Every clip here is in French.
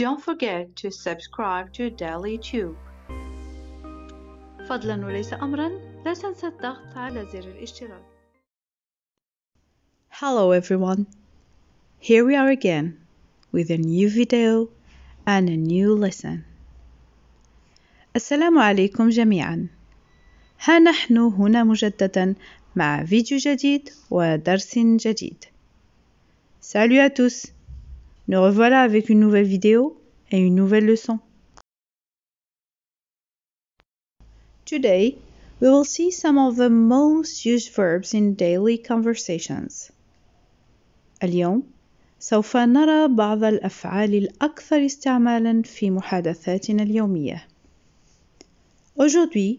Don't forget to subscribe to Daily Tube. فضلا وليس أمرا لا تنسى الضغط على زر الاشتراك. Hello everyone. Here we are again with a new video and a new lesson. السلام عليكم جميعا. ها نحن هنا مجددا مع فيديو جديد ودرس جديد. Salut à tous. Nous revoilà avec une nouvelle vidéo et une nouvelle leçon. Today, we will see some of the most used verbs in daily conversations. اليوم سوف نرى بعض الأفعال الأكثر استعمالا في محادثاتنا اليومية. Aujourd'hui,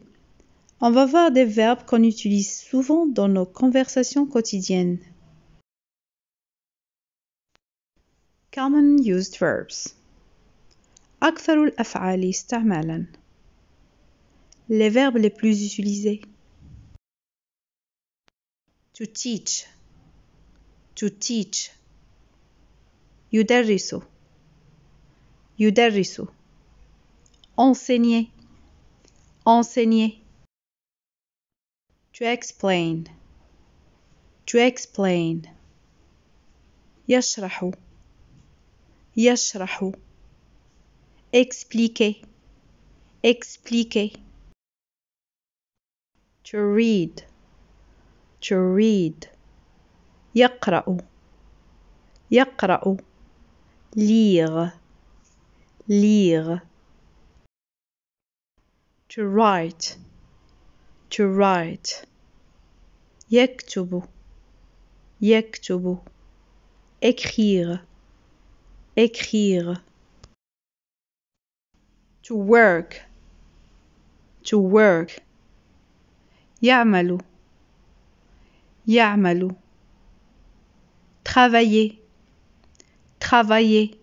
on va voir des verbes qu'on utilise souvent dans nos conversations quotidiennes. Common used verbs أكثر الأفعال استعمالا Les verbes les plus utilisés To teach To teach يدرس يدرس Enseigner Enseigner To explain To explain يشرح يشرح expliquer expliquer to read to read يقرأ يقرأ lire lire to write to write يكتب يكتب écrire écrire to work to work يعمل يعمل travailler travailler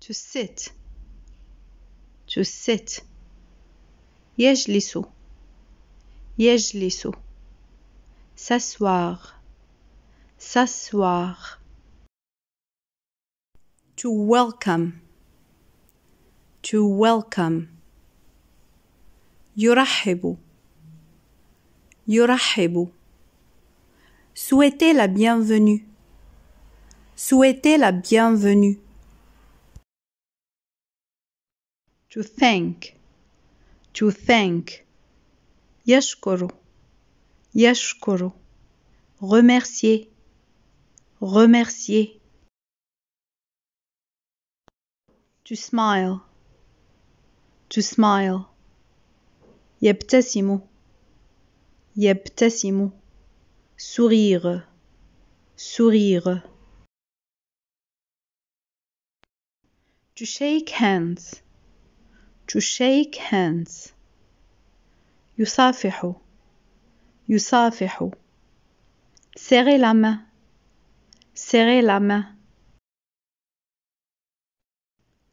to sit to sit يجلس يجلس s'asseoir s'asseoir to welcome to welcome يرحب يرحب souhaiter la bienvenue souhaiter la bienvenue to thank to thank Yashkoro, yashkoro. remercier remercier To smile to smile يبتسم يبتسم sourire sourire to shake hands to shake hands يصافح يصافح serrer la main serrer la main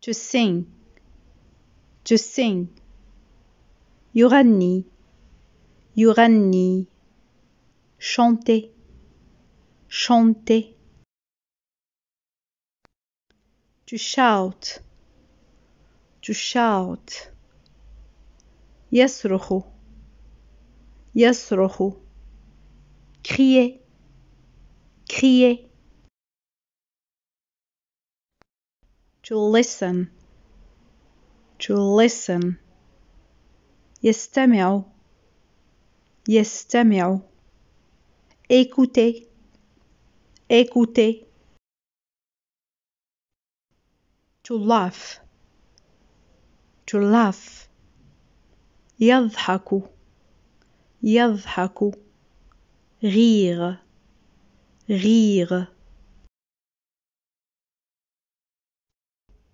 to sing, to sing. Yurani, Yurani, chanter, chanter. To shout, to shout. Yasrohu, Yasrohu, crier, crier. to listen, to listen. Yestemiał, yestemiał. Écoutez, écoutez. To laugh, to laugh. Yadhaku, yadhaku. Rire, rire.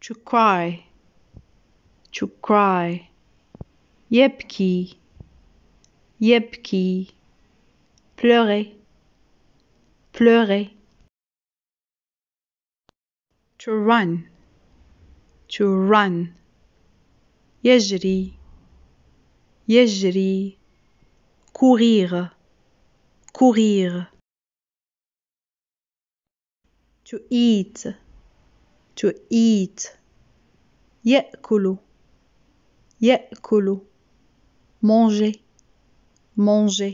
to cry, to cry. Yepki, yepki. Pleurer, pleurer. To run, to run. يجري, يجري. Courir, courir. To eat, to eat يأكل يأكل manger manger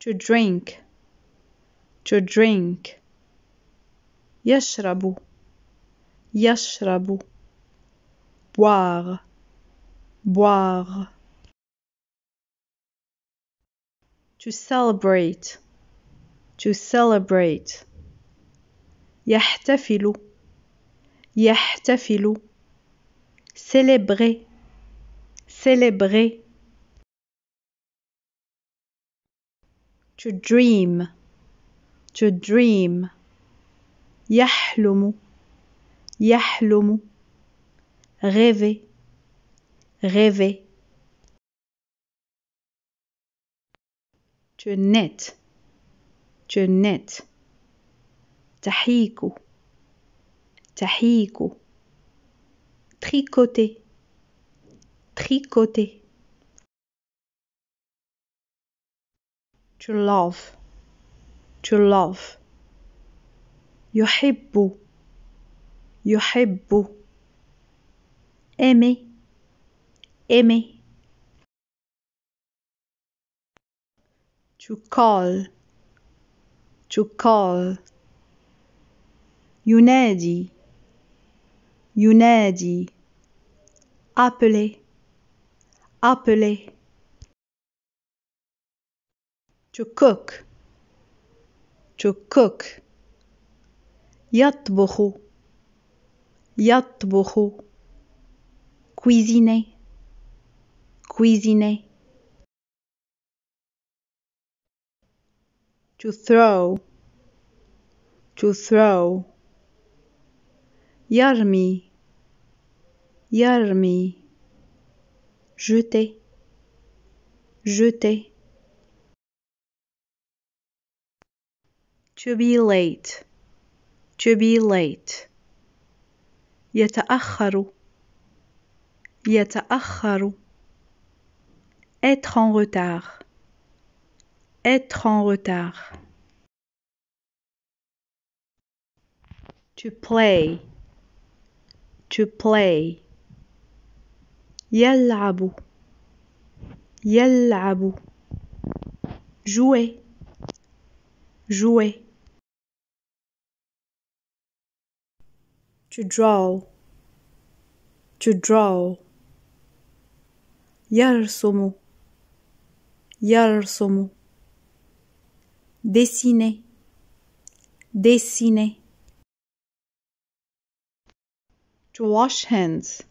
to drink to drink يشرب يشرب boire boire to celebrate to celebrate يحتفل يحتفل célébrer célébrer to dream to dream يحلم يحلم rêver rêver to net to net تحيكو تحيكو tricoter tricoter to love to love يحب يحب aimer aimer to call to call ينادي ينادي appeler appeler to cook to cook يطبخ يطبخ cuisiner cuisiner to throw to throw Yarmi. Yarmi. Jeter. Jeter. To be late. To be late. يتأخر. يتأخر. Être en retard. Être en retard. To play to play يلعب يلعب jouer jouer to draw to draw يرسم يرسم dessiner dessiner to wash hands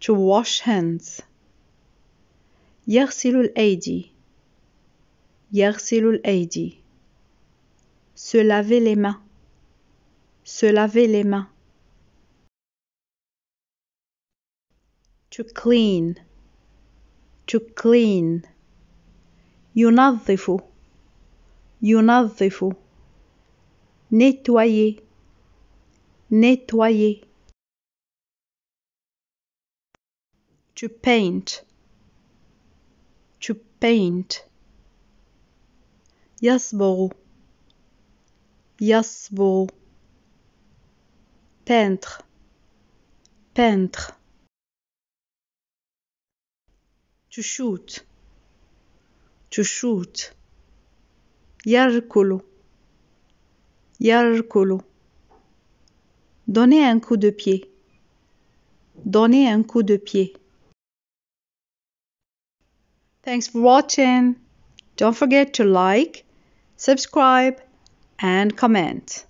to wash hands يغسل الأيدي يغسل الأيدي se laver les mains se laver les mains to clean to clean ينظف ينظف nettoyer nettoyer To paint. To paint. yasbo, yasbo, Peintre. Peintre. To shoot. To shoot. يركل يركل Donner un coup de pied. Donner un coup de pied. Thanks for watching. Don't forget to like, subscribe, and comment.